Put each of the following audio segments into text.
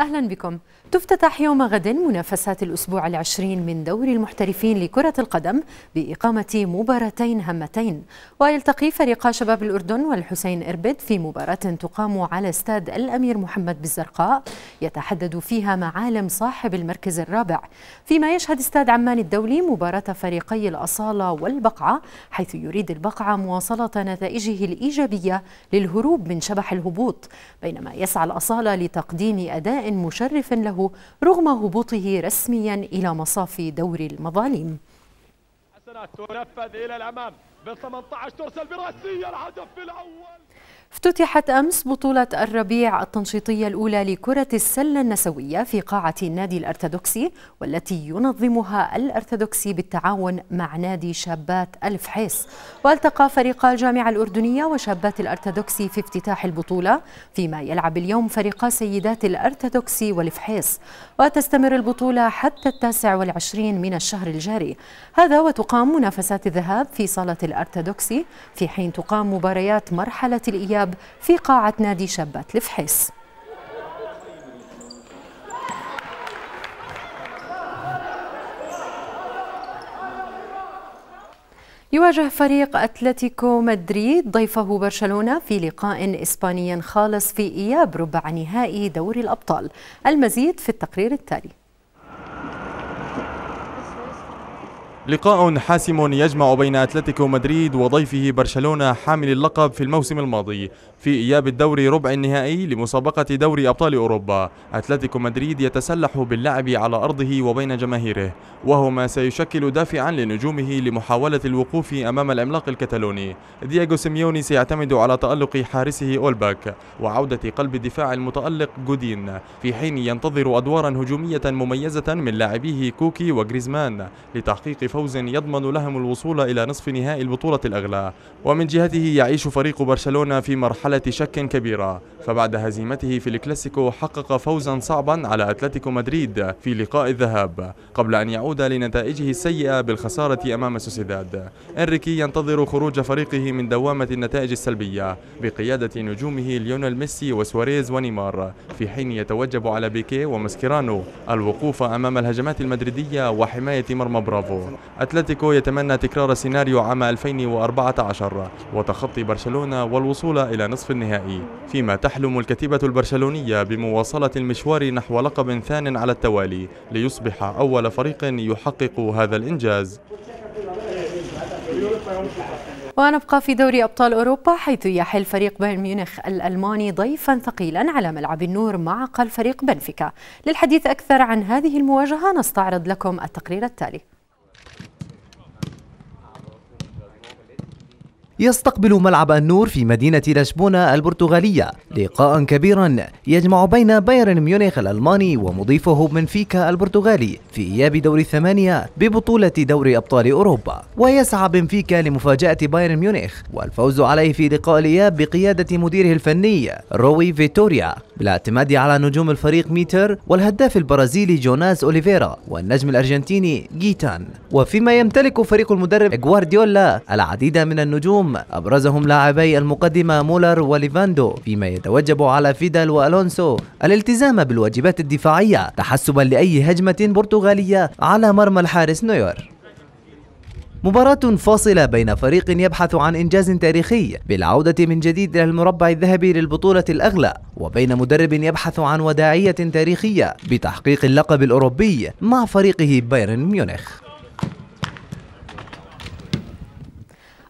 أهلا بكم تفتتح يوم غد منافسات الأسبوع العشرين من دوري المحترفين لكرة القدم بإقامة مباراتين هامتين ويلتقي فريقا شباب الأردن والحسين إربد في مباراة تقام على استاد الأمير محمد بالزرقاء يتحدد فيها معالم صاحب المركز الرابع فيما يشهد استاد عمان الدولي مباراة فريقي الأصالة والبقعة حيث يريد البقعة مواصلة نتائجه الإيجابية للهروب من شبح الهبوط بينما يسعى الأصالة لتقديم أداء مشرف له رغم هبوطه رسميا إلى مصاف دوري المظالم حسنات تنفذ إلى الأمام بال 18 ترسل برأسية الهدف الأول افتتحت أمس بطولة الربيع التنشيطية الأولى لكرة السلة النسوية في قاعة النادي الأرثوذكسي والتي ينظمها الأرثوذكسي بالتعاون مع نادي شابات ألف حيس والتقى فريقا الجامعة الأردنية وشابات الأرثوذكسي في افتتاح البطولة فيما يلعب اليوم فريقا سيدات الأرثوذكسي والفحيص وتستمر البطولة حتى التاسع والعشرين من الشهر الجاري هذا وتقام منافسات الذهاب في صالة الأرثوذكسي في حين تقام مباريات مرحلة الإياب الشباب في قاعة نادي شبات الفحيص يواجه فريق أتلتيكو مدريد ضيفه برشلونة في لقاء إسباني خالص في إياب ربع نهائي دوري الأبطال المزيد في التقرير التالي لقاء حاسم يجمع بين أتلتيكو مدريد وضيفه برشلونة حامل اللقب في الموسم الماضي في إياب الدوري ربع النهائي لمسابقة دوري أبطال أوروبا أتلتيكو مدريد يتسلح باللعب على أرضه وبين جماهيره وهو ما سيشكل دافعا لنجومه لمحاولة الوقوف أمام العملاق الكتالوني دياغو سيميوني سيعتمد على تألق حارسه أولباك وعودة قلب الدفاع المتألق جودين في حين ينتظر أدوارا هجومية مميزة من لاعبيه كوكي وجريزمان لتحقيق فوز يضمن لهم الوصول إلى نصف نهائي البطولة الأغلى ومن جهته يعيش فريق برشلونة في مرحلة شك كبيرة فبعد هزيمته في الكلاسيكو حقق فوزا صعبا على أتلتيكو مدريد في لقاء الذهاب قبل أن يعود لنتائجه السيئة بالخسارة أمام سوسيداد إنريكي ينتظر خروج فريقه من دوامة النتائج السلبية بقيادة نجومه ليونيل ميسي وسواريز ونيمار في حين يتوجب على بيكيه ومسكيرانو الوقوف أمام الهجمات المدريدية وحماية مرمى برافو أتلتيكو يتمنى تكرار سيناريو عام 2014 وتخطي برشلونة والوصول إلى نصف النهائي فيما تحلم الكتيبة البرشلونية بمواصلة المشوار نحو لقب ثان على التوالي ليصبح أول فريق يحقق هذا الإنجاز ونبقى في دوري أبطال أوروبا حيث يحل فريق بايرن ميونخ الألماني ضيفا ثقيلا على ملعب النور مع قل فريق بنفيكا للحديث أكثر عن هذه المواجهة نستعرض لكم التقرير التالي يستقبل ملعب النور في مدينة لشبونة البرتغالية لقاء كبيرا يجمع بين بايرن ميونخ الألماني ومضيفه بنفيكا البرتغالي في إياب دور الثمانية ببطولة دوري أبطال أوروبا ويسعى بنفيكا لمفاجأة بايرن ميونخ والفوز عليه في لقاء الإياب بقيادة مديره الفني روي فيتوريا بالاعتماد على نجوم الفريق ميتر والهداف البرازيلي جوناس أوليفيرا والنجم الأرجنتيني جيتان وفيما يمتلك فريق المدرب غوارديولا العديد من النجوم الهجوم أبرزهم لاعبي المقدمة مولر وليفاندو فيما يتوجب على فيدال وألونسو الالتزام بالواجبات الدفاعية تحسبا لأي هجمة برتغالية على مرمى الحارس نوير مباراة فاصلة بين فريق يبحث عن إنجاز تاريخي بالعودة من جديد إلى المربع الذهبي للبطولة الأغلى وبين مدرب يبحث عن وداعية تاريخية بتحقيق اللقب الأوروبي مع فريقه بايرن ميونخ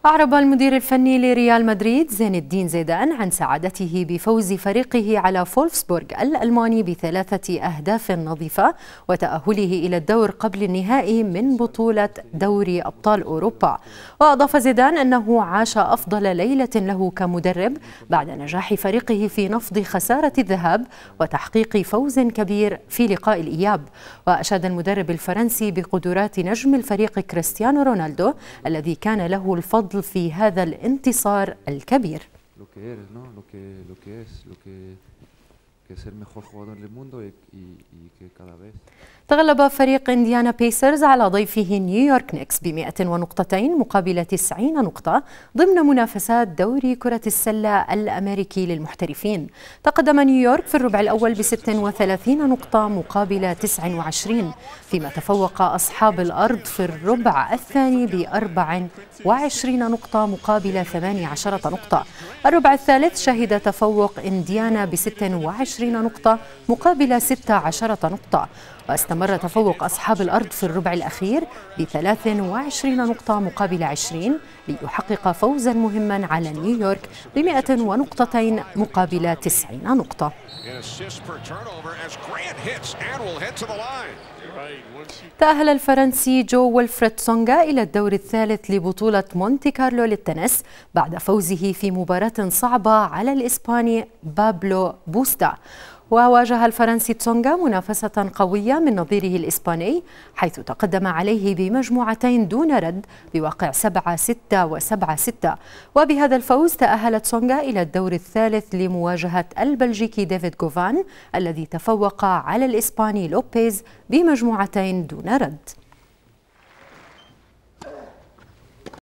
أعرب المدير الفني لريال مدريد زين الدين زيدان عن سعادته بفوز فريقه على فولفسبورغ الألماني بثلاثة أهداف نظيفة وتأهله إلى الدور قبل النهائي من بطولة دوري أبطال أوروبا وأضاف زيدان أنه عاش أفضل ليلة له كمدرب بعد نجاح فريقه في نفض خسارة الذهاب وتحقيق فوز كبير في لقاء الإياب وأشاد المدرب الفرنسي بقدرات نجم الفريق كريستيانو رونالدو الذي كان له الفضل القتل في هذا الانتصار الكبير تغلب فريق انديانا بيسرز على ضيفه نيويورك نيكس ب بمئة ونقطتين مقابل 90 نقطة ضمن منافسات دوري كرة السلة الأمريكي للمحترفين تقدم نيويورك في الربع الأول ب 36 نقطة مقابل 29 فيما تفوق أصحاب الأرض في الربع الثاني ب 24 نقطة مقابل 18 نقطة الربع الثالث شهد تفوق انديانا ب 26 20 نقطة مقابل 16 نقطة واستمر تفوق أصحاب الأرض في الربع الأخير ب 23 نقطة مقابل 20 ليحقق فوزا مهما على نيويورك ب 100 ونقطتين مقابل 90 نقطة تأهل الفرنسي جو ويلفريد سونغا إلى الدور الثالث لبطولة مونتي كارلو للتنس بعد فوزه في مباراة صعبة على الإسباني بابلو بوستا وواجه الفرنسي تسونغا منافسة قوية من نظيره الإسباني حيث تقدم عليه بمجموعتين دون رد بواقع 7-6 و7-6 وبهذا الفوز تأهل تسونغا إلى الدور الثالث لمواجهة البلجيكي ديفيد غوفان الذي تفوق على الإسباني لوبيز بمجموعتين دون رد